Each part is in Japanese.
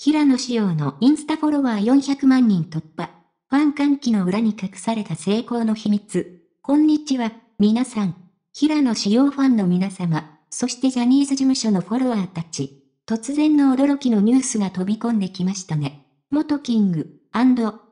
平野紫耀のインスタフォロワー400万人突破。ファン歓喜の裏に隠された成功の秘密。こんにちは、皆さん。平野紫耀ファンの皆様、そしてジャニーズ事務所のフォロワーたち。突然の驚きのニュースが飛び込んできましたね。元キング、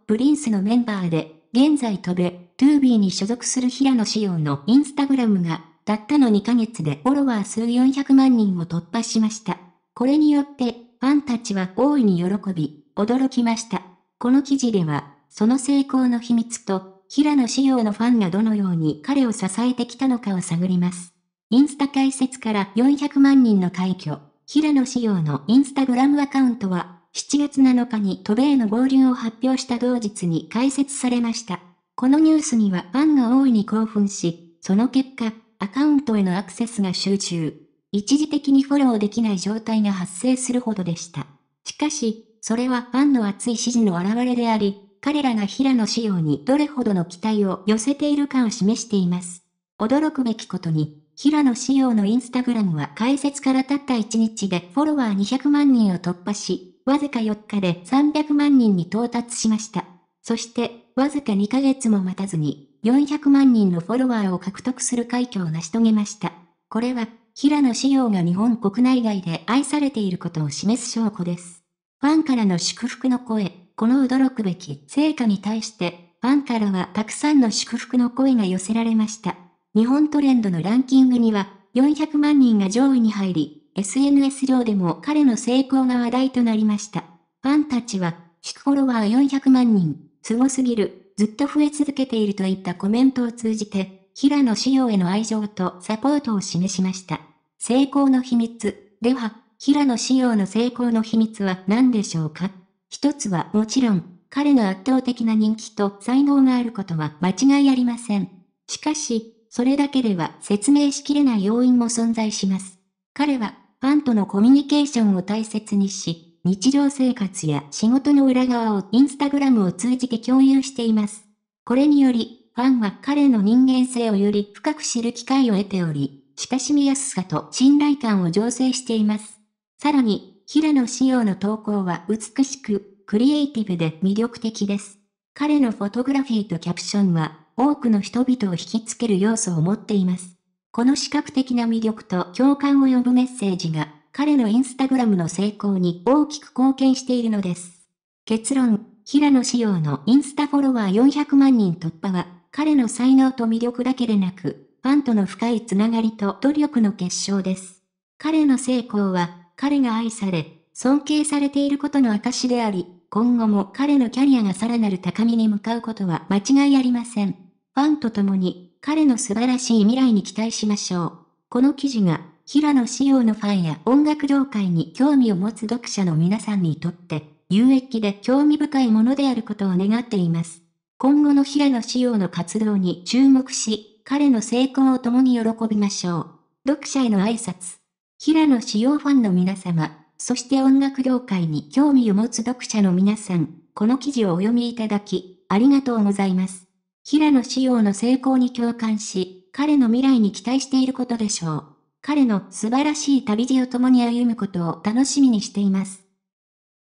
プリンスのメンバーで、現在飛べ、トゥービーに所属する平野紫耀のインスタグラムが、たったの2ヶ月でフォロワー数400万人を突破しました。これによって、ファンたちは大いに喜び、驚きました。この記事では、その成功の秘密と、平野仕様のファンがどのように彼を支えてきたのかを探ります。インスタ解説から400万人の快挙。平野仕様のインスタグラムアカウントは、7月7日に渡米の合流を発表した同日に開設されました。このニュースにはファンが大いに興奮し、その結果、アカウントへのアクセスが集中。一時的にフォローできない状態が発生するほどでした。しかし、それはファンの熱い支持の表れであり、彼らが平野仕様にどれほどの期待を寄せているかを示しています。驚くべきことに、平野仕様のインスタグラムは開設からたった1日でフォロワー200万人を突破し、わずか4日で300万人に到達しました。そして、わずか2ヶ月も待たずに、400万人のフォロワーを獲得する快挙を成し遂げました。これは、平野紫耀が日本国内外で愛されていることを示す証拠です。ファンからの祝福の声、この驚くべき成果に対して、ファンからはたくさんの祝福の声が寄せられました。日本トレンドのランキングには、400万人が上位に入り、SNS 上でも彼の成功が話題となりました。ファンたちは、引くフォロワー400万人、凄すぎる、ずっと増え続けているといったコメントを通じて、平野紫耀への愛情とサポートを示しました。成功の秘密。では、平野紫耀の成功の秘密は何でしょうか一つはもちろん、彼の圧倒的な人気と才能があることは間違いありません。しかし、それだけでは説明しきれない要因も存在します。彼は、ファンとのコミュニケーションを大切にし、日常生活や仕事の裏側をインスタグラムを通じて共有しています。これにより、ファンは彼の人間性をより深く知る機会を得ており、親しみやすさと信頼感を醸成しています。さらに、平野紫耀の投稿は美しく、クリエイティブで魅力的です。彼のフォトグラフィーとキャプションは、多くの人々を引きつける要素を持っています。この視覚的な魅力と共感を呼ぶメッセージが、彼のインスタグラムの成功に大きく貢献しているのです。結論、平野紫耀のインスタフォロワー400万人突破は、彼の才能と魅力だけでなく、ファンとの深いつながりと努力の結晶です。彼の成功は、彼が愛され、尊敬されていることの証であり、今後も彼のキャリアがさらなる高みに向かうことは間違いありません。ファンと共に、彼の素晴らしい未来に期待しましょう。この記事が、平野紫耀のファンや音楽業界に興味を持つ読者の皆さんにとって、有益で興味深いものであることを願っています。今後の平野仕様の活動に注目し、彼の成功を共に喜びましょう。読者への挨拶。平野仕様ファンの皆様、そして音楽業界に興味を持つ読者の皆さん、この記事をお読みいただき、ありがとうございます。平野仕様の成功に共感し、彼の未来に期待していることでしょう。彼の素晴らしい旅路を共に歩むことを楽しみにしています。